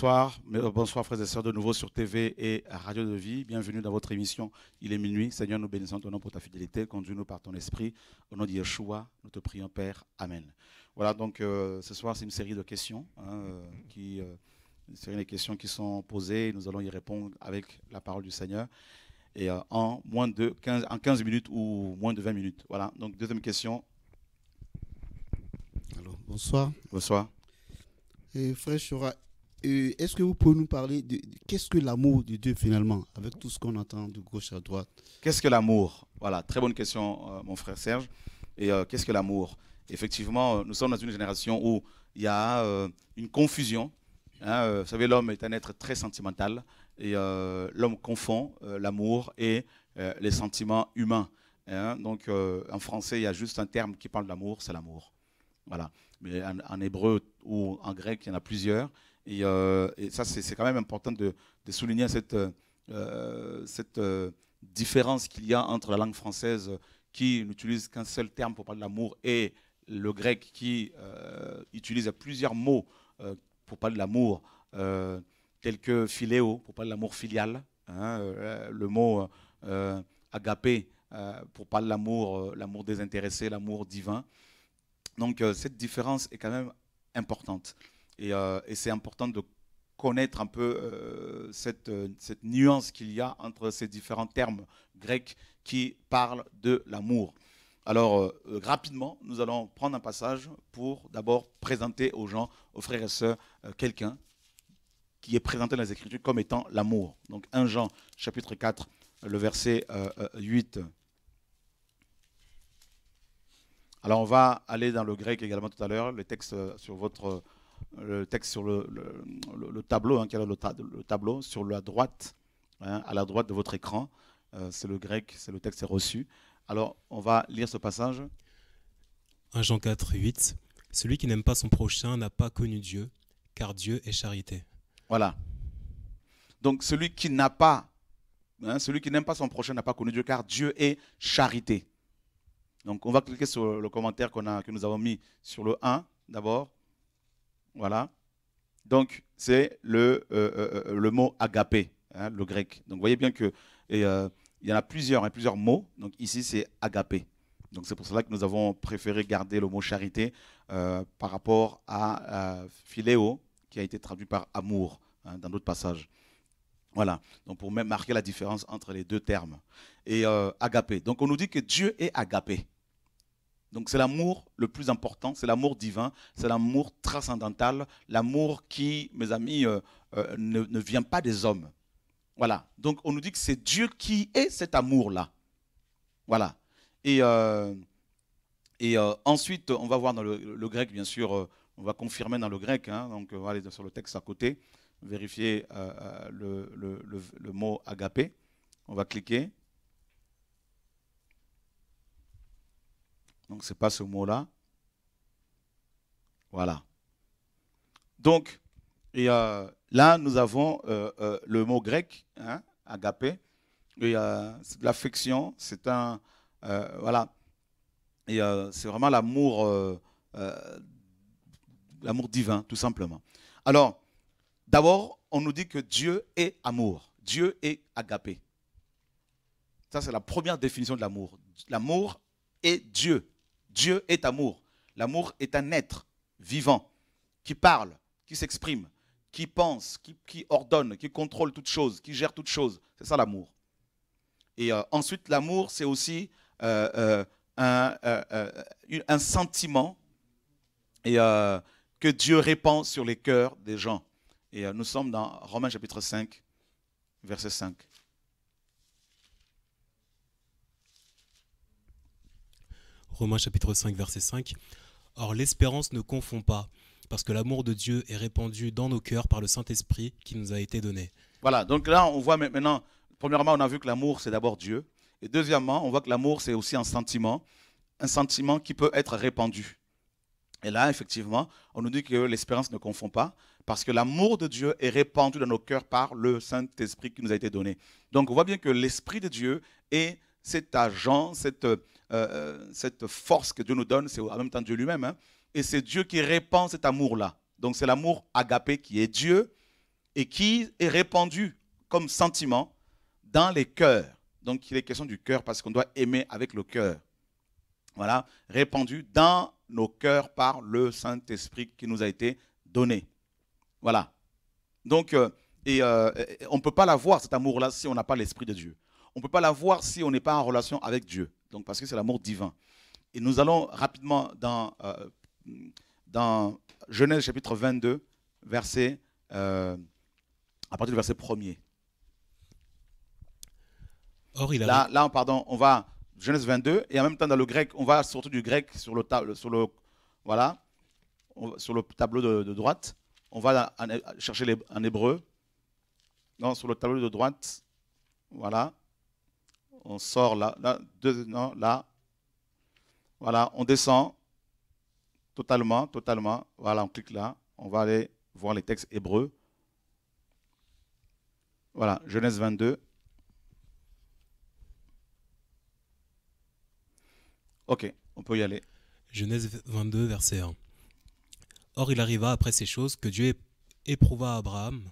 Bonsoir, euh, bonsoir frères et sœurs de nouveau sur TV et Radio de Vie. Bienvenue dans votre émission. Il est minuit. Seigneur, nous bénissons ton nom pour ta fidélité. Conduis-nous par ton esprit. Au nom de Yeshua, nous te prions, Père. Amen. Voilà, donc euh, ce soir, c'est une série de questions. Hein, euh, qui, une série de questions qui sont posées. Nous allons y répondre avec la parole du Seigneur. Et en moins de 15, 15 minutes ou moins de 20 minutes. Voilà, donc deuxième question. Alors, bonsoir. Bonsoir. Et frère Chora, euh, est-ce que vous pouvez nous parler de, qu'est-ce que l'amour de Dieu finalement, avec tout ce qu'on entend de gauche à droite Qu'est-ce que l'amour Voilà, très bonne question, euh, mon frère Serge. Et euh, qu'est-ce que l'amour Effectivement, nous sommes dans une génération où il y a une confusion. Hein, vous savez, l'homme est un être très sentimental et l'homme confond l'amour et les sentiments humains. Hein. Donc, en français, il y a juste un terme qui parle d'amour, c'est l'amour. Voilà. Mais en hébreu ou en grec, il y en a plusieurs. Euh, et, ça, c'est quand même important de, souligner cette, euh, euh, différence qu'il y a entre la langue française qui n'utilise qu'un seul terme pour parler de l'amour et le grec qui utilise plusieurs mots pour parler de l'amour, euh, tels que philéo, pour parler de l'amour filial, hein, le mot agapé, pour parler de l'amour, l'amour désintéressé, l'amour divin. Donc cette différence est quand même importante. Euh, et, c'est important de connaître un peu euh, euh, cette, nuance qu'il y a entre ces différents termes grecs qui parlent de l'amour. Alors, rapidement, nous allons prendre un passage pour d'abord présenter aux gens, aux frères et sœurs, quelqu'un qui est présenté dans les Écritures comme étant l'amour. Donc 1 Jean chapitre 4, le verset 8. Alors on va aller dans le grec également tout à l'heure, le texte sur votre le texte sur le, le, tableau, hein, qui le, tableau sur la droite, hein, à la droite de votre écran. Euh, c'est le grec, c'est le texte est reçu. Alors, on va lire ce passage. 1 Jean 4, 8. Celui qui n'aime pas son prochain n'a pas connu Dieu, car Dieu est charité. Voilà. Donc, celui qui n'a pas, hein, celui qui n'aime pas son prochain n'a pas connu Dieu, car Dieu est charité. Donc, on va cliquer sur le commentaire qu'on a, que nous avons mis sur le 1 d'abord. Voilà. Donc, c'est le, euh, euh, euh, mot agapé, hein, le grec. Donc, vous voyez bien que il y en a plusieurs, et hein, plusieurs mots. Donc, ici, c'est agapé. Donc, c'est pour cela que nous avons préféré garder le mot charité par rapport à, phileo philéo, qui a été traduit par amour hein, dans d'autres passages. Voilà, donc pour même marquer la différence entre les deux termes. Et agapé. Donc, on nous dit que Dieu est agapé. Donc c'est l'amour le plus important, c'est l'amour divin, c'est l'amour transcendantal, l'amour qui, mes amis, euh, euh, ne, vient pas des hommes. Voilà. Donc on nous dit que c'est Dieu qui est cet amour-là. Voilà. Et, euh, et ensuite, on va voir dans le, grec, bien sûr, on va confirmer dans le grec, hein. donc on va aller sur le texte à côté, vérifier le, le, mot agapé. On va cliquer. Donc, ce n'est pas ce mot-là. Voilà. Donc, euh, là, nous avons euh, euh, le mot grec, hein, agapé. l'affection, c'est un. voilà. Et c'est vraiment l'amour, l'amour divin, tout simplement. Alors, d'abord, on nous dit que Dieu est amour. Dieu est agapé. Ça, c'est la première définition de l'amour. L'amour est Dieu. Dieu est amour. L'amour est un être vivant qui parle, qui s'exprime, qui pense, qui, ordonne, qui contrôle toute chose, qui gère toutes choses. C'est ça l'amour. Et euh, ensuite, l'amour, c'est aussi euh, euh, un, sentiment et, que Dieu répand sur les cœurs des gens. Et nous sommes dans Romains chapitre 5, verset 5. Romains chapitre 5, verset 5. Or l'espérance ne confond pas, parce que l'amour de Dieu est répandu dans nos cœurs par le Saint-Esprit qui nous a été donné. Voilà, donc là on voit maintenant, premièrement on a vu que l'amour c'est d'abord Dieu, et deuxièmement on voit que l'amour c'est aussi un sentiment, un sentiment qui peut être répandu. Et là effectivement on nous dit que l'espérance ne confond pas, parce que l'amour de Dieu est répandu dans nos cœurs par le Saint-Esprit qui nous a été donné. Donc on voit bien que l'Esprit de Dieu est cet agent, cette euh, euh, cette force que Dieu nous donne, c'est en même temps Dieu lui-même. Hein. et c'est Dieu qui répand cet amour-là. Donc c'est l'amour agapé qui est Dieu et qui est répandu comme sentiment dans les cœurs. Donc il est question du cœur parce qu'on doit aimer avec le cœur. Voilà, répandu dans nos cœurs par le Saint-Esprit qui nous a été donné. Voilà. Donc, euh, on ne peut pas l'avoir, cet amour-là, si on n'a pas l'Esprit de Dieu. On ne peut pas l'avoir si on n'est pas en relation avec Dieu donc parce que c'est l'amour divin. Et nous allons rapidement dans, euh, dans Genèse chapitre 22, verset, euh, à partir du verset 1er. là, pardon, on va Genèse 22, et en même temps dans le grec, on va surtout du grec sur le, table, sur le, voilà, sur le tableau de, droite. On va chercher les, en hébreu. Non, sur le tableau de droite. Voilà on sort là, là, deux, non, là. Voilà, on descend totalement, totalement. Voilà, on clique là. On va aller voir les textes hébreux. Voilà, Genèse 22. Ok, on peut y aller. Genèse 22, verset 1. Or il arriva après ces choses que Dieu éprouva Abraham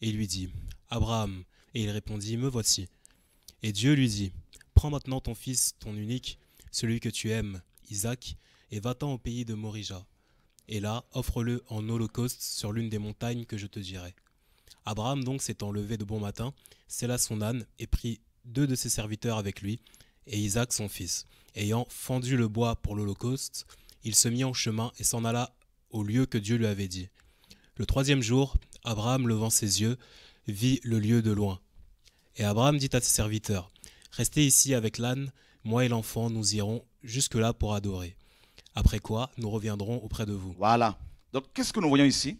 et lui dit, Abraham, et il répondit, me voici. Et Dieu lui dit, Prends maintenant ton fils, ton unique, celui que tu aimes, Isaac, et va-t'en au pays de Morija. Et là, offre-le en holocauste sur l'une des montagnes que je te dirai. Abraham donc s'étant levé de bon matin, scella son âne et prit deux de ses serviteurs avec lui, et Isaac son fils. Ayant fendu le bois pour l'holocauste, il se mit en chemin et s'en alla au lieu que Dieu lui avait dit. Le troisième jour, Abraham, levant ses yeux, vit le lieu de loin, et Abraham dit à ses serviteurs, Restez ici avec l'âne, moi et l'enfant, nous irons jusque-là pour adorer. Après quoi, nous reviendrons auprès de vous. Voilà. Donc, qu'est-ce que nous voyons ici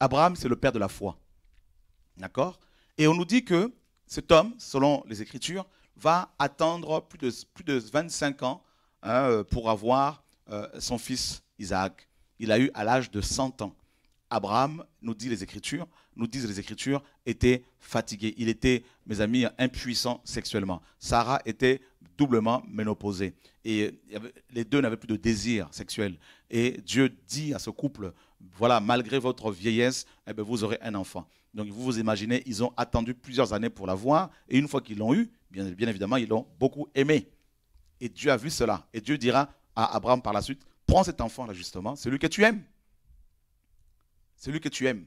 Abraham, c'est le père de la foi. D'accord Et on nous dit que cet homme, selon les Écritures, va attendre plus de, plus de 25 ans hein, euh, pour avoir euh, son fils Isaac. Il a eu à l'âge de 100 ans. Abraham, nous dit les Écritures, nous disent les Écritures, était fatigué. Il était, mes amis, impuissant sexuellement. Sarah était doublement ménopausée. Et les deux n'avaient plus de désir sexuel. Et Dieu dit à ce couple, voilà, malgré votre vieillesse, eh ben, vous aurez un enfant. Donc vous vous imaginez, ils ont attendu plusieurs années pour l'avoir. Et une fois qu'ils l'ont eu, bien, bien évidemment, ils l'ont beaucoup aimé. Et Dieu a vu cela. Et Dieu dira à Abraham par la suite, prends cet enfant-là justement, celui que tu aimes celui que tu aimes,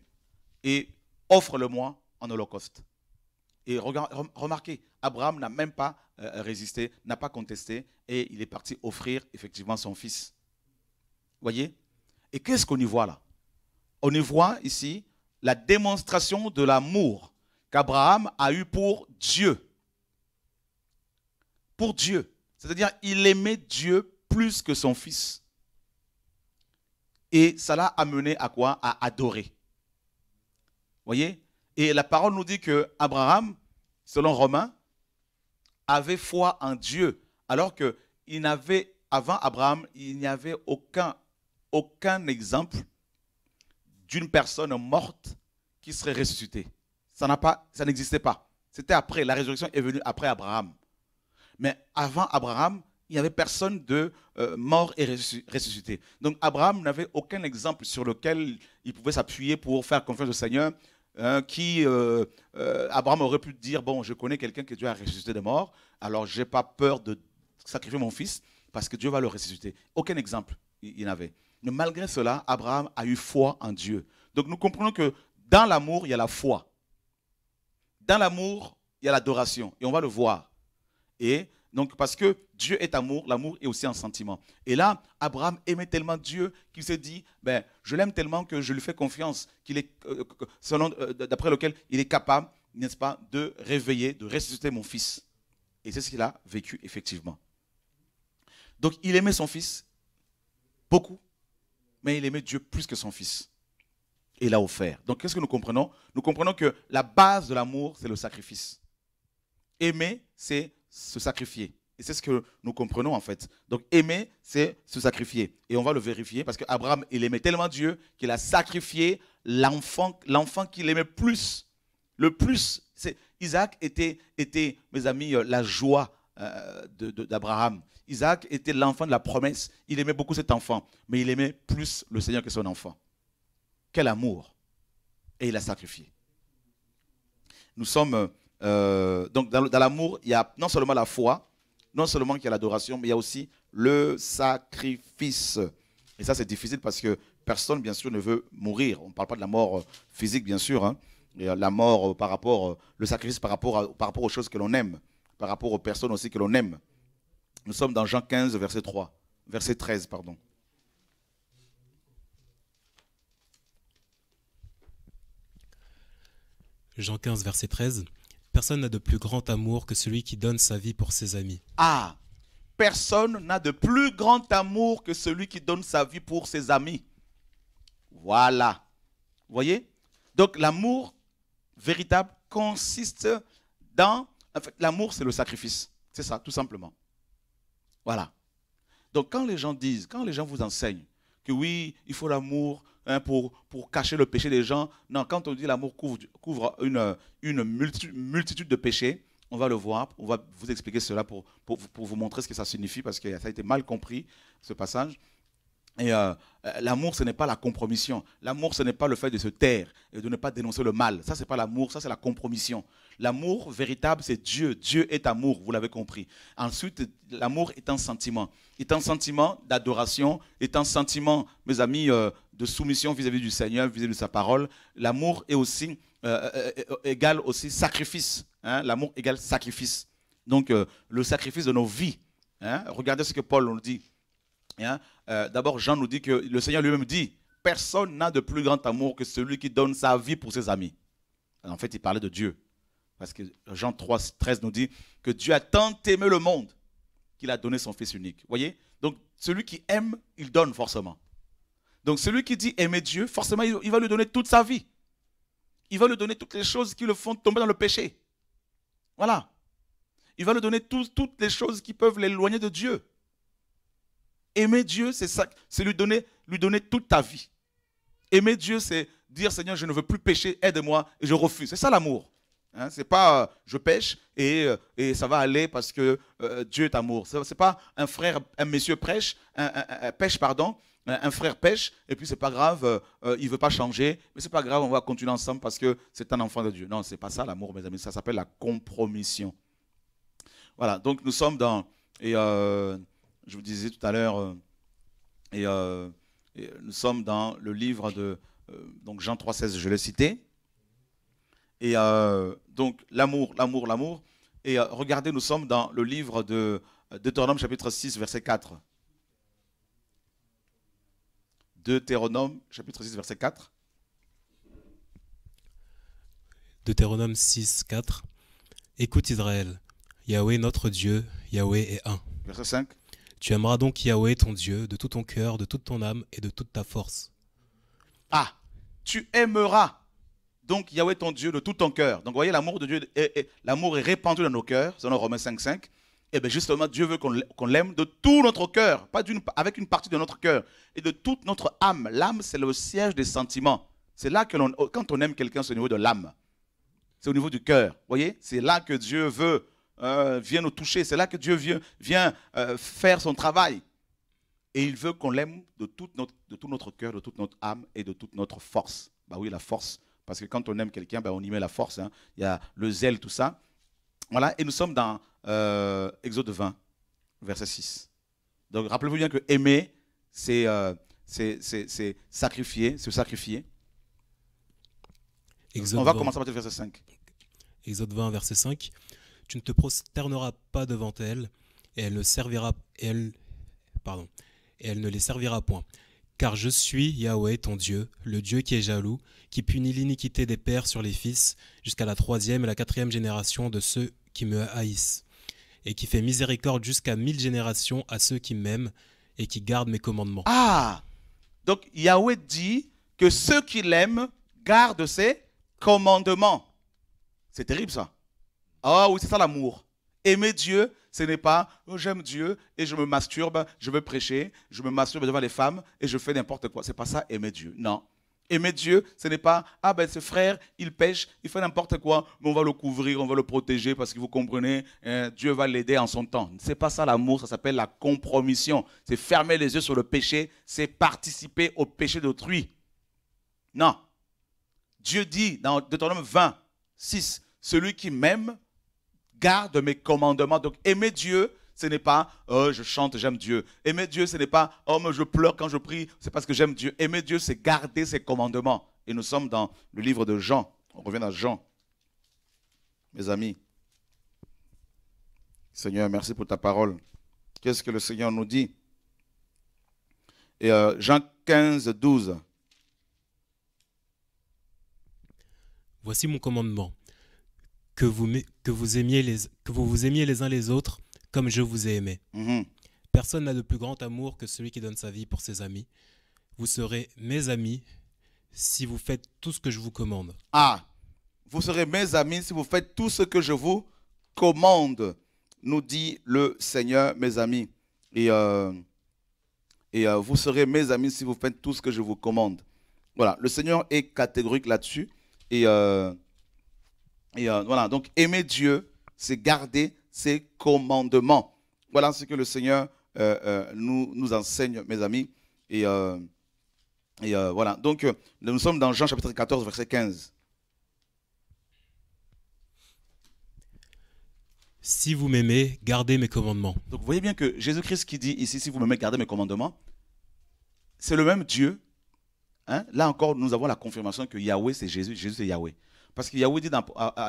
et offre-le-moi en holocauste. Et remarquez, Abraham n'a même pas euh, résisté, n'a pas contesté, et il est parti offrir effectivement son fils. Voyez Et qu'est-ce qu'on y voit là On y voit ici la démonstration de l'amour qu'Abraham a eu pour Dieu. Pour Dieu. C'est-à-dire, il aimait Dieu plus que son fils. Et ça l'a amené à quoi À adorer. Voyez Et la parole nous dit que Abraham, selon Romain, avait foi en Dieu, alors que n'avait avant Abraham, il n'y avait aucun aucun exemple d'une personne morte qui serait ressuscitée. Ça n'a pas, ça n'existait pas. C'était après, la résurrection est venue après Abraham. Mais avant Abraham, il n'y avait personne de euh, mort et ressuscité. Donc Abraham n'avait aucun exemple sur lequel il pouvait s'appuyer pour faire confiance au Seigneur. Hein, qui euh, euh, Abraham aurait pu dire bon, je connais quelqu'un que Dieu a ressuscité de mort alors je n'ai pas peur de sacrifier mon fils parce que Dieu va le ressusciter. Aucun exemple il n'avait. Mais malgré cela, Abraham a eu foi en Dieu. Donc nous comprenons que dans l'amour, il y a la foi. Dans l'amour, il y a l'adoration. Et on va le voir. Et donc, parce que Dieu est amour, l'amour est aussi un sentiment. Et là, Abraham aimait tellement Dieu qu'il se dit, ben, je l'aime tellement que je lui fais confiance, qu'il est, euh, euh, selon, euh, d'après lequel il est capable, n'est-ce pas, de réveiller, de ressusciter mon fils. Et c'est ce qu'il a vécu effectivement. Donc, il aimait son fils beaucoup, mais il aimait Dieu plus que son fils. Et l'a offert. Donc, qu'est-ce que nous comprenons Nous comprenons que la base de l'amour, c'est le sacrifice. Aimer, c'est se sacrifier. Et c'est ce que nous comprenons en fait. Donc aimer, c'est se sacrifier. Et on va le vérifier parce qu'Abraham, il aimait tellement Dieu qu'il a sacrifié l'enfant, l'enfant qu'il aimait plus. Le plus. C'est, Isaac était, était, mes amis, euh, la joie euh, d'Abraham. Isaac était l'enfant de la promesse. Il aimait beaucoup cet enfant, mais il aimait plus le Seigneur que son enfant. Quel amour. Et il a sacrifié. Nous sommes euh, euh, donc dans, l'amour, il y a non seulement la foi, non seulement qu'il y a l'adoration, mais il y a aussi le sacrifice. Et ça, c'est difficile parce que personne, bien sûr, ne veut mourir. On ne parle pas de la mort euh, physique, bien sûr. Hein. la mort euh, par rapport, le sacrifice par rapport, à, par rapport aux choses que l'on aime, par rapport aux personnes aussi que l'on aime. Nous sommes dans Jean 15, verset 3, verset 13, pardon. Jean 15, verset 13 personne n'a de plus grand amour que celui qui donne sa vie pour ses amis. Ah, personne n'a de plus grand amour que celui qui donne sa vie pour ses amis. Voilà. Vous voyez Donc l'amour véritable consiste dans... En fait, l'amour, c'est le sacrifice. C'est ça, tout simplement. Voilà. Donc quand les gens disent, quand les gens vous enseignent que oui, il faut l'amour, Hein, pour, cacher le péché des gens. Non, quand on dit l'amour couvre, une, multitude, de péchés, on va le voir, on va vous expliquer cela pour, pour vous montrer ce que ça signifie, parce que ça a été mal compris, ce passage. Et euh, euh, l'amour, ce n'est pas la compromission. L'amour, ce n'est pas le fait de se taire et de ne pas dénoncer le mal. Ça, n'est pas l'amour, ça, c'est la compromission. L'amour véritable, c'est Dieu. Dieu est amour, vous l'avez compris. Ensuite, l'amour est un sentiment. Est un sentiment d'adoration, est un sentiment, mes amis, euh, de soumission vis-à-vis du Seigneur, vis-à-vis de sa parole. L'amour est aussi, égal aussi sacrifice. Hein. L'amour égale sacrifice. Donc, le sacrifice de nos vies. Hein. Regardez ce que Paul nous dit Hein? Euh, d'abord, Jean nous dit que le Seigneur lui-même dit, personne n'a de plus grand amour que celui qui donne sa vie pour ses amis. en fait, il parlait de Dieu. Parce que Jean 3, 13 nous dit que Dieu a tant aimé le monde qu'il a donné son Fils unique. voyez Donc, celui qui aime, il donne forcément. Donc, celui qui dit aimer Dieu, forcément, il va lui donner toute sa vie. Il va lui donner toutes les choses qui le font tomber dans le péché. Voilà. Il va lui donner toutes les choses qui peuvent l'éloigner de Dieu. Aimer Dieu, c'est ça, c'est lui donner, lui donner toute ta vie. Aimer Dieu, c'est dire Seigneur, je ne veux plus pécher, aide-moi et je refuse. C'est ça l'amour. Ce hein, c'est pas euh, je pêche euh, et, ça va aller parce que euh, Dieu est amour. C'est pas un frère, un monsieur prêche, pêche, pardon, un, frère pêche et puis c'est pas grave, il veut pas changer, mais c'est pas grave, on va continuer ensemble parce que c'est un enfant de Dieu. Non, c'est pas ça l'amour, mes amis, ça s'appelle la compromission. Voilà, donc nous sommes dans. Et, je vous disais tout à l'heure, euh, euh, et, nous sommes dans le livre de euh, Jean 3,16, je l'ai cité. Et donc l'amour, l'amour, l'amour. Et regardez, nous sommes dans le livre de Deutéronome chapitre 6, verset 4. Deutéronome chapitre 6, verset 4. Deutéronome 6, 4. Écoute Israël, Yahweh notre Dieu, Yahweh est un. Verset 5. Tu aimeras donc Yahweh ton Dieu de tout ton cœur, de toute ton âme et de toute ta force. Ah, tu aimeras donc Yahweh ton Dieu de tout ton cœur. Donc vous voyez, l'amour de Dieu, l'amour est répandu dans nos cœurs, selon Romains 5.5. Et eh bien justement, Dieu veut qu'on l'aime de tout notre cœur, pas d'une, avec une partie de notre cœur, et de toute notre âme. L'âme, c'est le siège des sentiments. C'est là que l'on, quand on aime quelqu'un, c'est au niveau de l'âme. C'est au niveau du cœur. voyez, c'est là que Dieu veut euh, vient nous toucher. C'est là que Dieu vient, vient euh, faire son travail. Et il veut qu'on l'aime de, de, tout notre cœur, de toute notre âme et de toute notre force. Bah oui, la force. Parce que quand on aime quelqu'un, bah on y met la force. Hein. Il y a le zèle, tout ça. Voilà, et nous sommes dans euh, Exode 20, verset 6. Donc rappelez-vous bien que aimer, c'est c'est sacrifier, se sacrifier. on va commencer par le verset 5. Exode 20, verset 5 tu ne te prosterneras pas devant elle, et elle ne servira, elle, pardon, elle ne les servira point. Car je suis Yahweh ton Dieu, le Dieu qui est jaloux, qui punit l'iniquité des pères sur les fils, jusqu'à la troisième et la quatrième génération de ceux qui me haïssent, et qui fait miséricorde jusqu'à mille générations à ceux qui m'aiment et qui gardent mes commandements. Ah Donc Yahweh dit que ceux qui l'aiment gardent ses commandements. C'est terrible ça. Ah oui, c'est ça l'amour. Aimer Dieu, ce n'est pas oh, j'aime Dieu et je me masturbe, je veux prêcher, je me masturbe devant les femmes et je fais n'importe quoi. C'est pas ça aimer Dieu. Non. Aimer Dieu, ce n'est pas ah ben ce frère, il pêche, il fait n'importe quoi, mais on va le couvrir, on va le protéger parce que vous comprenez, hein, Dieu va l'aider en son temps. C'est pas ça l'amour, ça s'appelle la compromission. C'est fermer les yeux sur le péché, c'est participer au péché d'autrui. Non. Dieu dit dans Deutéronome 20, 6, celui qui m'aime, garde mes commandements. Donc, aimer Dieu, ce n'est pas oh, je chante, j'aime Dieu. Aimer Dieu, ce n'est pas oh, mais je pleure quand je prie, c'est parce que j'aime Dieu. Aimer Dieu, c'est garder ses commandements. Et nous sommes dans le livre de Jean. On revient à Jean. Mes amis, Seigneur, merci pour ta parole. Qu'est-ce que le Seigneur nous dit Et euh, Jean 15, 12. Voici mon commandement que vous, vous, aimiez les, que vous vous aimiez les uns les autres comme je vous ai aimé. Mm-hmm. Personne n'a de plus grand amour que celui qui donne sa vie pour ses amis. Vous serez mes amis si vous faites tout ce que je vous commande. Ah, vous serez mes amis si vous faites tout ce que je vous commande, nous dit le Seigneur, mes amis. Et, euh, et euh, vous serez mes amis si vous faites tout ce que je vous commande. Voilà, le Seigneur est catégorique là-dessus. Et euh, et euh, voilà, donc aimer Dieu, c'est garder ses commandements. Voilà ce que le Seigneur euh, euh, nous, nous enseigne, mes amis. Et, et voilà, donc nous sommes dans Jean chapitre 14, verset 15. Si vous m'aimez, gardez mes commandements. Donc vous voyez bien que Jésus-Christ qui dit ici, si vous m'aimez, gardez mes commandements, c'est le même Dieu. Hein. Là encore, nous avons la confirmation que Yahweh, c'est Jésus, Jésus, c'est Yahweh. Parce que Yahweh dit dans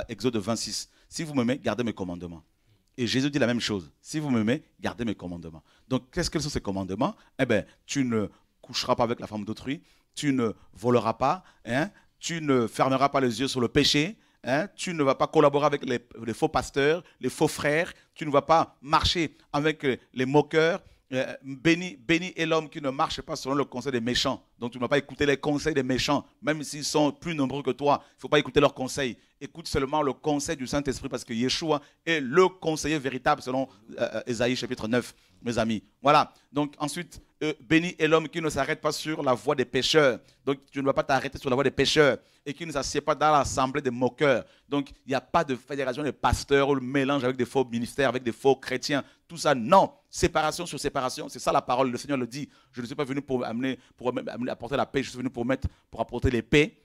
Exode 26, si vous m'aimez, gardez mes commandements. Et Jésus dit la même chose, si vous m'aimez, gardez mes commandements. Donc, qu'est-ce que sont ces commandements Eh bien, tu ne coucheras pas avec la femme d'autrui, tu ne voleras pas, hein, tu ne fermeras pas les yeux sur le péché, hein, tu ne vas pas collaborer avec les, faux pasteurs, les faux frères, tu ne vas pas marcher avec les moqueurs. Euh, béni est l'homme qui ne marche pas selon le conseil des méchants, donc tu ne dois pas écouter les conseils des méchants, même s'ils sont plus nombreux que toi. Il ne faut pas écouter leurs conseils. Écoute seulement le conseil du Saint-Esprit parce que Yeshua est le conseiller véritable selon euh, euh, Ésaïe chapitre 9, mes amis. Voilà. Donc ensuite, euh, béni est l'homme qui ne s'arrête pas sur la voie des pécheurs. Donc tu ne vas pas t'arrêter sur la voie des pécheurs et qui ne s'assied pas dans l'assemblée des moqueurs. Donc il n'y a pas de fédération des pasteurs ou le mélange avec des faux ministères, avec des faux chrétiens. Tout ça, non. Séparation sur séparation, c'est ça la parole, le Seigneur le dit. Je ne suis pas venu pour amener, pour apporter la paix, je suis venu pour mettre, pour apporter les paix,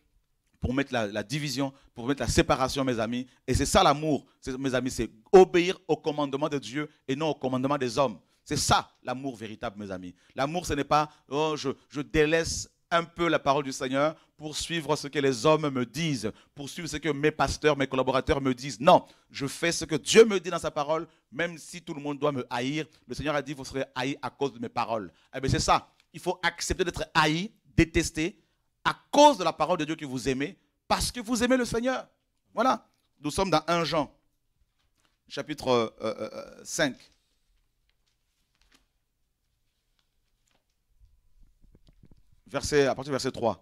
pour mettre la, division, pour mettre la séparation, mes amis. Et c'est ça l'amour, mes amis, c'est obéir au commandement de Dieu et non au commandement des hommes. C'est ça l'amour véritable, mes amis. L'amour, ce n'est pas, oh, je délaisse un peu la parole du Seigneur pour suivre ce que les hommes me disent, pour suivre ce que mes pasteurs, mes collaborateurs me disent. Non, je fais ce que Dieu me dit dans sa parole, même si tout le monde doit me haïr. Le Seigneur a dit, vous serez haïs à cause de mes paroles. Eh bien, c'est ça. Il faut accepter d'être haï, détesté, à cause de la parole de Dieu que vous aimez, parce que vous aimez le Seigneur. Voilà. Nous sommes dans 1 Jean, chapitre 5. Euh, euh, euh, verset, à partir verset 3.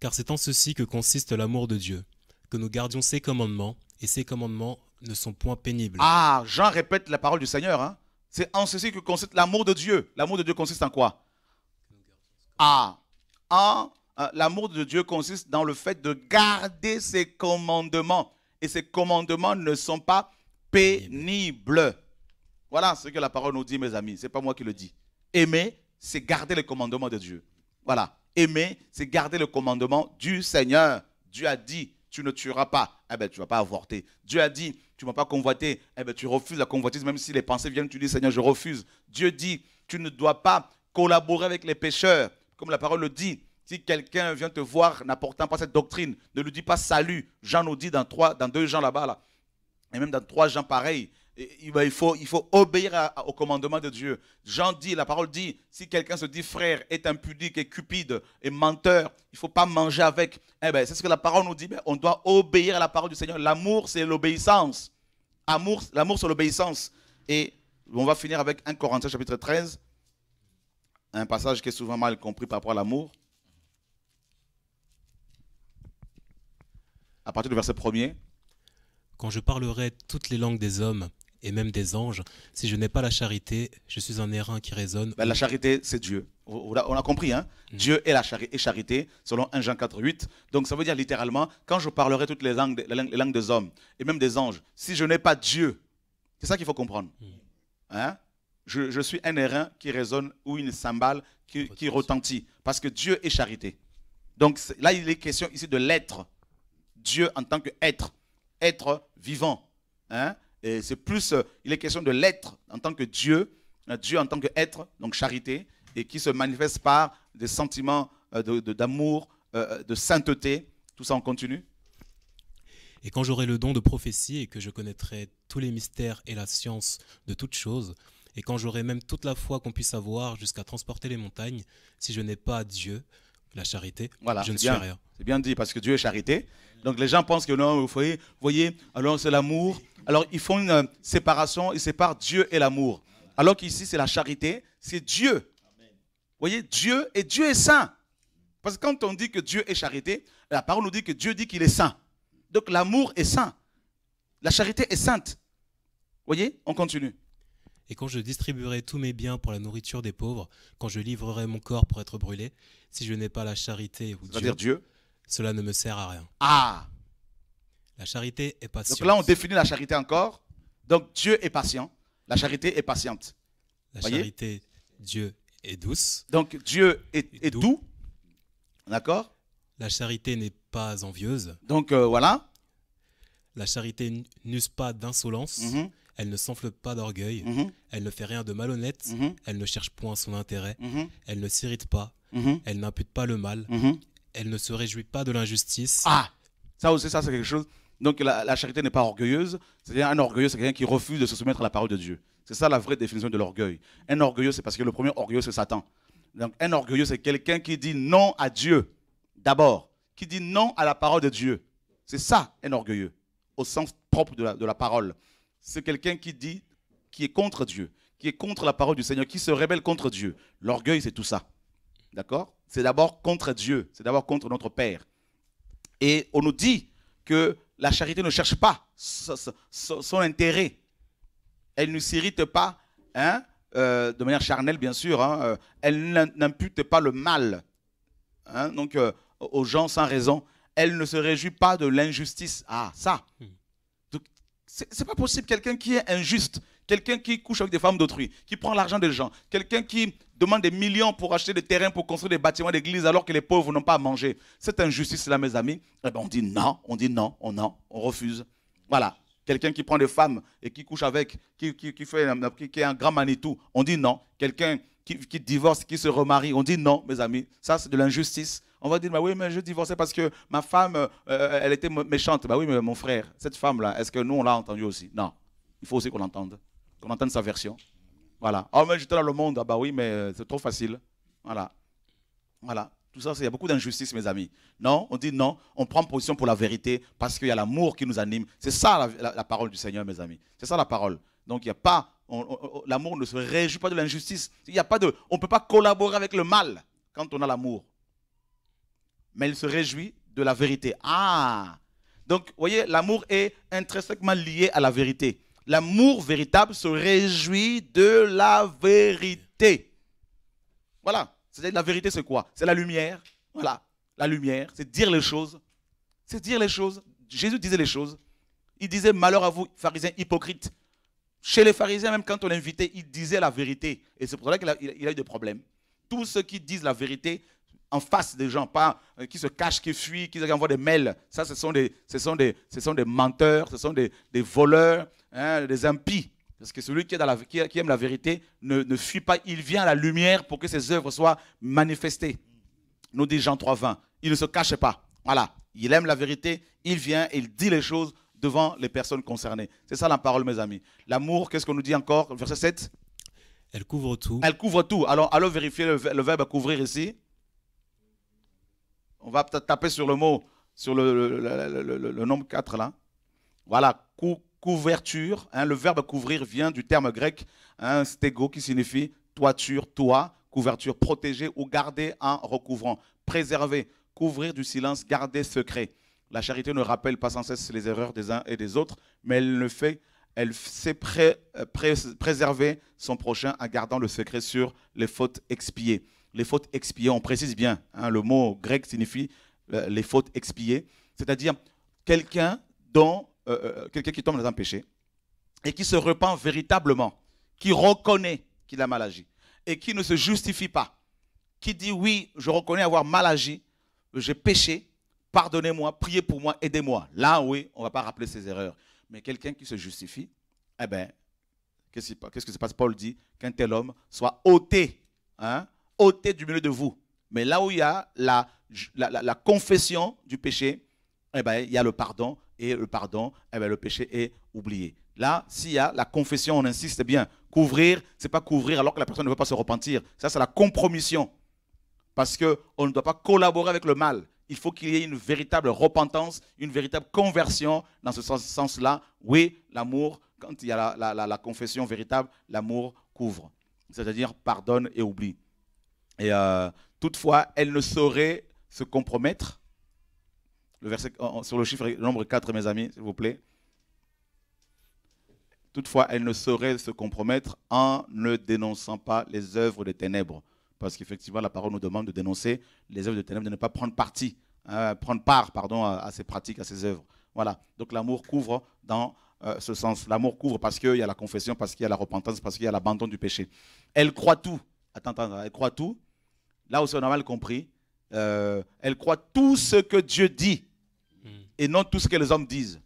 Car c'est en ceci que consiste l'amour de Dieu, que nous gardions ses commandements, et ses commandements ne sont point pénibles. Ah, Jean répète la parole du Seigneur. Hein. C'est en ceci que consiste l'amour de Dieu. L'amour de Dieu consiste en quoi Ah, en euh, l'amour de Dieu consiste dans le fait de garder ses commandements. Et ses commandements ne sont pas pénibles. Voilà ce que la parole nous dit, mes amis. Ce n'est pas moi qui le dis. Aimer c'est garder le commandement de Dieu. Voilà. Aimer, c'est garder le commandement du Seigneur. Dieu a dit, tu ne tueras pas. Eh bien, tu ne vas pas avorter. Dieu a dit, tu ne vas pas convoiter. Eh bien, tu refuses la convoitise, même si les pensées viennent, tu dis, Seigneur, je refuse. Dieu dit, tu ne dois pas collaborer avec les pécheurs. Comme la parole le dit, si quelqu'un vient te voir n'apportant pas cette doctrine, ne lui dis pas salut. Jean nous dit dans, trois, dans deux gens là-bas, là, et même dans trois gens pareils, ben, il faut, obéir au commandement de Dieu. Jean dit, la parole dit, si quelqu'un se dit frère, est impudique, est cupide, est menteur, il ne faut pas manger avec. Eh ben, c'est ce que la parole nous dit, ben, on doit obéir à la parole du Seigneur. L'amour, c'est l'obéissance. Amour, l'amour, c'est l'obéissance. Et on va finir avec 1 Corinthiens chapitre 13, un passage qui est souvent mal compris par rapport à l'amour. À partir du verset 1 Quand je parlerai toutes les langues des hommes et même des anges. Si je n'ai pas la charité, je suis un errant qui résonne. Ben, la charité, c'est Dieu. On a, compris, hein mm. Dieu est la charité, selon 1 Jean 4, 8. Donc ça veut dire littéralement, quand je parlerai toutes les langues, langues, des hommes et même des anges, si je n'ai pas Dieu, c'est ça qu'il faut comprendre. Mm. Hein je, suis un errant qui résonne ou une cymbale qui, qui retentit. Parce que Dieu est charité. Donc là, il est question ici de l'être. Dieu en tant qu'être, être vivant. Hein? Et c'est plus, euh, il est question de l'être en tant que Dieu, euh, Dieu en tant qu'être, donc charité, et qui se manifeste par des sentiments euh, d'amour, de, d'amour, de sainteté. Tout ça, en continu. Et quand j'aurai le don de prophétie et que je connaîtrai tous les mystères et la science de toutes choses, et quand j'aurai même toute la foi qu'on puisse avoir jusqu'à transporter les montagnes, si je n'ai pas Dieu, la charité, voilà, je ne suis rien. C'est bien dit, parce que Dieu est charité. Donc les gens pensent que non, vous voyez, voyez alors c'est l'amour. Alors ils font une euh, séparation, ils séparent Dieu et l'amour. Alors qu'ici, c'est la charité, c'est Dieu. Vous voyez, Dieu, et Dieu est saint. Parce que quand on dit que Dieu est charité, la parole nous dit que Dieu dit qu'il est saint. Donc l'amour est saint. La charité est sainte. Vous voyez, on continue et quand je distribuerai tous mes biens pour la nourriture des pauvres, quand je livrerai mon corps pour être brûlé, si je n'ai pas la charité ou Dieu, cela ne me sert à rien. Ah La charité est patiente. Donc là, on définit la charité encore. Donc Dieu est patient, la charité est patiente. La charité, Dieu est douce. Donc Dieu est, doux. D'accord La charité n'est pas envieuse. Donc euh, voilà. La charité n'use pas d'insolence. Mm-hmm elle ne s'enfle pas d'orgueil, mm-hmm. elle ne fait rien de malhonnête, mm-hmm. elle ne cherche point son intérêt, mm-hmm. elle ne s'irrite pas, elle n'impute pas le mal, elle ne se réjouit pas de l'injustice. Ah Ça aussi, ça c'est quelque chose. Donc la, charité n'est pas orgueilleuse, c'est-à-dire un orgueilleux c'est quelqu'un qui refuse de se soumettre à la parole de Dieu. C'est ça la vraie définition de l'orgueil. Un orgueilleux c'est parce que le premier orgueilleux c'est Satan. Donc un orgueilleux c'est quelqu'un qui dit non à Dieu d'abord, qui dit non à la parole de Dieu. C'est ça un orgueilleux au sens propre de la parole c'est quelqu'un qui dit, qui est contre Dieu, qui est contre la parole du Seigneur, qui se rébelle contre Dieu. L'orgueil, c'est tout ça. D'accord C'est d'abord contre Dieu, c'est d'abord contre notre Père. Et on nous dit que la charité ne cherche pas son intérêt. Elle ne s'irrite pas, hein, euh, de manière charnelle bien sûr. Hein, euh, elle n'impute pas le mal hein, donc, euh, aux gens sans raison. Elle ne se réjouit pas de l'injustice. Ah, ça, hmm n'est pas possible. Quelqu'un qui est injuste, quelqu'un qui couche avec des femmes d'autrui, qui prend l'argent des gens, quelqu'un qui demande des millions pour acheter des terrains, pour construire des bâtiments d'église alors que les pauvres n'ont pas à manger. Cette injustice-là, mes amis, eh ben, on dit non, on dit non, on on refuse. Voilà. Quelqu'un qui prend des femmes et qui couche avec, qui, qui, fait, est un grand manitou, on dit non. Quelqu'un qui, qui divorce, qui se remarie, on dit non, mes amis. Ça, c'est de l'injustice. On va dire, bah oui, mais je divorçais parce que ma femme, euh, euh, elle était méchante. Bah oui, mais mon frère, cette femme-là, est-ce que nous, on l'a entendue aussi Non. Il faut aussi qu'on l'entende, qu'on entende sa version. Voilà. Oh, mais j'étais dans le monde. Ah bah oui, mais euh, c'est trop facile. Voilà. Voilà. Tout ça, il y a beaucoup d'injustice, mes amis. Non, on dit non, on prend position pour la vérité parce qu'il y a l'amour qui nous anime. C'est ça la, parole du Seigneur, mes amis. C'est ça la parole. Donc, il n'y a pas, l'amour ne se réjouit pas de l'injustice. Il y a pas de, on ne peut pas collaborer avec le mal quand on a l'amour mais il se réjouit de la vérité. Ah Donc, vous voyez, l'amour est intrinsèquement lié à la vérité. L'amour véritable se réjouit de la vérité. Voilà. cest dire la vérité, c'est quoi C'est la lumière. Voilà. La lumière, c'est dire les choses. C'est dire les choses. Jésus disait les choses. Il disait malheur à vous, pharisiens hypocrites. Chez les pharisiens, même quand on l'invitait, il disait la vérité. Et c'est pour cela qu'il a, a eu des problèmes. Tous ceux qui disent la vérité en face des gens, pas euh, qui se cachent, qui fuient, qui envoient des mails. Ça, ce sont des, ce sont des, ce sont des menteurs, ce sont des, voleurs, hein, des impies. Parce que celui qui, aime la vérité ne, ne, fuit pas, il vient à la lumière pour que ses œuvres soient manifestées. Nous dit Jean 3.20, il ne se cache pas. Voilà, il aime la vérité, il vient et il dit les choses devant les personnes concernées. C'est ça la parole, mes amis. L'amour, qu'est-ce qu'on nous dit encore Verset 7 Elle couvre tout. Elle couvre tout. Alors, allons vérifier le verbe couvrir ici on va peut-être taper sur le mot, sur le, nombre 4 là. Voilà, couverture. Hein, le verbe couvrir vient du terme grec hein, stego qui signifie toiture, toit, couverture, protéger ou garder en recouvrant, préserver, couvrir du silence, garder secret. La charité ne rappelle pas sans cesse les erreurs des uns et des autres, mais elle le fait elle sait euh, préserver son prochain en gardant le secret sur les fautes expiées les fautes expiées, on précise bien, hein, le mot grec signifie euh, les fautes expiées, c'est-à-dire quelqu'un dont euh, euh, quelqu'un qui tombe dans un péché et qui se repent véritablement, qui reconnaît qu'il a mal agi et qui ne se justifie pas, qui dit oui, je reconnais avoir mal agi, j'ai péché, pardonnez-moi, priez pour moi, aidez-moi. Là, oui, on ne va pas rappeler ses erreurs. Mais quelqu'un qui se justifie, eh bien, qu'est-ce qui se passe Paul dit qu'un tel homme soit ôté hein, ôter du milieu de vous. Mais là où il y a la, la, confession du péché, eh bien, il y a le pardon, et le pardon, eh bien, le péché est oublié. Là, s'il y a la confession, on insiste bien. Couvrir, ce n'est pas couvrir alors que la personne ne veut pas se repentir. Ça, c'est la compromission. Parce qu'on ne doit pas collaborer avec le mal. Il faut qu'il y ait une véritable repentance, une véritable conversion dans ce sens-là. Oui, l'amour, quand il y a la confession véritable, l'amour couvre. C'est-à-dire pardonne et oublie. Et euh, toutefois, elle ne saurait se compromettre. Le verset, sur le chiffre, le nombre 4, mes amis, s'il vous plaît. Toutefois, elle ne saurait se compromettre en ne dénonçant pas les œuvres des ténèbres. Parce qu'effectivement, la parole nous demande de dénoncer les œuvres des ténèbres, de ne pas prendre parti, hein, prendre part pardon, à, ces pratiques, à ces œuvres. Voilà. Donc l'amour couvre dans euh, ce sens. L'amour couvre parce qu'il y a la confession, parce qu'il y a la repentance, parce qu'il y a l'abandon du péché. Elle croit tout. Attends, attends, elle croit tout Là où on a mal compris. Euh, elle croit tout ce que Dieu dit hmm. et non tout ce que les hommes disent.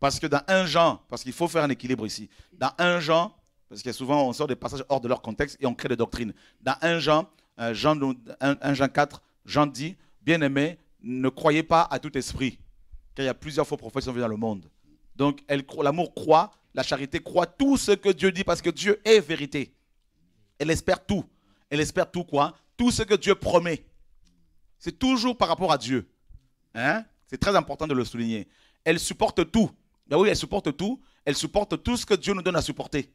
Parce que dans un genre, parce qu'il faut faire un équilibre ici, dans un genre, parce que souvent on sort des passages hors de leur contexte et on crée des doctrines. Dans un genre, euh, Jean, 1, Jean 4, Jean dit, bien aimé, ne croyez pas à tout esprit, car il y a plusieurs faux prophètes qui sont venus dans le monde. Donc l'amour croit, la charité croit tout ce que Dieu dit, parce que Dieu est vérité. Elle espère tout. Elle espère tout quoi tout ce que Dieu promet, c'est toujours par rapport à Dieu. Hein? C'est très important de le souligner. Elle supporte tout. Ben oui, elle supporte tout. Elle supporte tout ce que Dieu nous donne à supporter.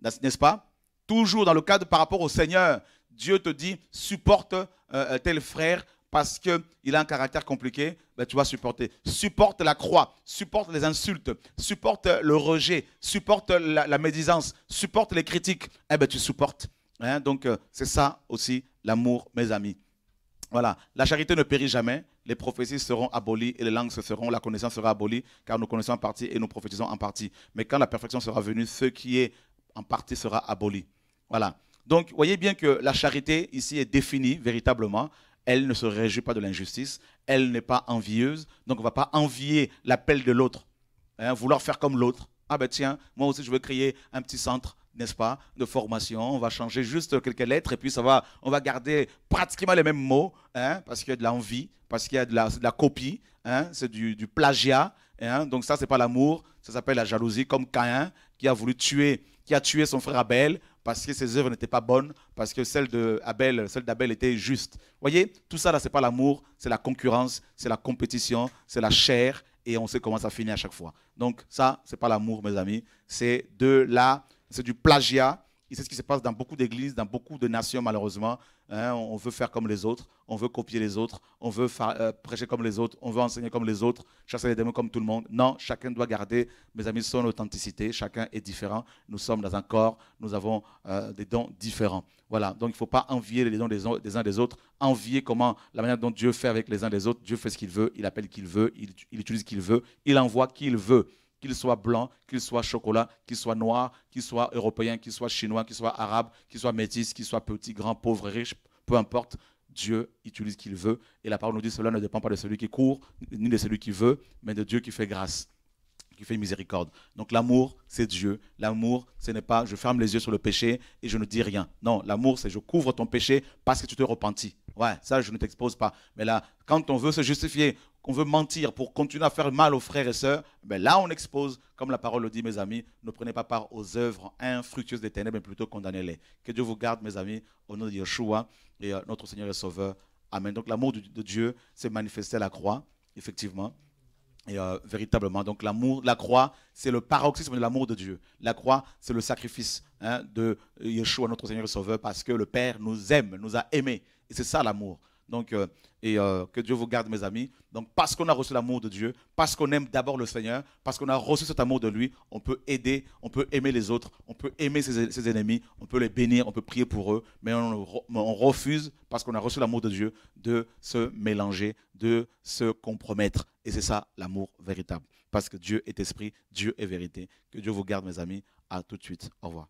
N'est-ce pas Toujours dans le cadre par rapport au Seigneur. Dieu te dit, supporte euh, euh, tel frère parce qu'il a un caractère compliqué, ben, tu vas supporter. Supporte la croix, supporte les insultes, supporte le rejet, supporte la, médisance, supporte les critiques. Eh ben tu supportes. Hein, donc, euh, c'est ça aussi l'amour, mes amis. Voilà, la charité ne périt jamais, les prophéties seront abolies et les langues se seront, la connaissance sera abolie, car nous connaissons en partie et nous prophétisons en partie. Mais quand la perfection sera venue, ce qui est en partie sera aboli. Voilà. Donc, voyez bien que la charité ici est définie véritablement. Elle ne se réjouit pas de l'injustice, elle n'est pas envieuse, donc on ne va pas envier l'appel de l'autre, hein, vouloir faire comme l'autre. Ah ben tiens, moi aussi je veux créer un petit centre n'est-ce pas, de formation. On va changer juste quelques lettres et puis ça va, on va garder pratiquement les mêmes mots, hein, parce qu'il y a de l'envie, parce qu'il y a de la, copie, hein, c'est du, plagiat. Hein. donc ça, c'est pas l'amour, ça s'appelle la jalousie, comme Caïn qui a voulu tuer, qui a tué son frère Abel parce que ses œuvres n'étaient pas bonnes, parce que celle d'Abel, celle d'Abel était juste. Voyez, tout ça là, c'est pas l'amour, c'est la concurrence, c'est la compétition, c'est la chair, et on sait comment ça finit à chaque fois. Donc ça, c'est pas l'amour, mes amis, c'est de la c'est du plagiat. Et c'est ce qui se passe dans beaucoup d'églises, dans beaucoup de nations, malheureusement. Hein, on veut faire comme les autres, on veut copier les autres, on veut euh, prêcher comme les autres, on veut enseigner comme les autres, chasser les démons comme tout le monde. Non, chacun doit garder, mes amis, son authenticité. Chacun est différent. Nous sommes dans un corps, nous avons euh, des dons différents. Voilà, donc il ne faut pas envier les dons des, des, uns des autres, envier comment la manière dont Dieu fait avec les uns des autres. Dieu fait ce qu'il veut, il appelle qu'il veut, il, il utilise qu'il veut, il envoie qu'il veut qu'il soit blanc, qu'il soit chocolat, qu'il soit noir, qu'il soit européen, qu'il soit chinois, qu'il soit arabe, qu'il soit métis, qu'il soit petit, grand, pauvre, riche, peu importe, Dieu utilise qu'il veut. Et la parole nous dit cela ne dépend pas de celui qui court, ni de celui qui veut, mais de Dieu qui fait grâce qui fait miséricorde. Donc l'amour, c'est Dieu. L'amour, ce n'est pas je ferme les yeux sur le péché et je ne dis rien. Non, l'amour, c'est je couvre ton péché parce que tu te repentis. Ouais, ça, je ne t'expose pas. Mais là, quand on veut se justifier, qu'on veut mentir pour continuer à faire mal aux frères et sœurs, mais ben là on expose, comme la parole le dit mes amis, ne prenez pas part aux œuvres infructueuses des ténèbres, mais plutôt condamnez-les. Que Dieu vous garde mes amis, au nom de Yeshua et euh, notre Seigneur et Sauveur. Amen. Donc l'amour de Dieu s'est manifesté à la croix, effectivement. Et euh, véritablement, donc l'amour, la croix, c'est le paroxysme de l'amour de Dieu. La croix, c'est le sacrifice hein, de euh, Yeshua, notre Seigneur et Sauveur, parce que le Père nous aime, nous a aimés. Et c'est ça l'amour. Donc, euh, et euh, que Dieu vous garde, mes amis. Donc, parce qu'on a reçu l'amour de Dieu, parce qu'on aime d'abord le Seigneur, parce qu'on a reçu cet amour de lui, on peut aider, on peut aimer les autres, on peut aimer ses, ennemis, on peut les bénir, on peut prier pour eux, mais on, on refuse, parce qu'on a reçu l'amour de Dieu, de se mélanger, de se compromettre. Et c'est ça l'amour véritable. Parce que Dieu est esprit, Dieu est vérité. Que Dieu vous garde, mes amis. À tout de suite. Au revoir.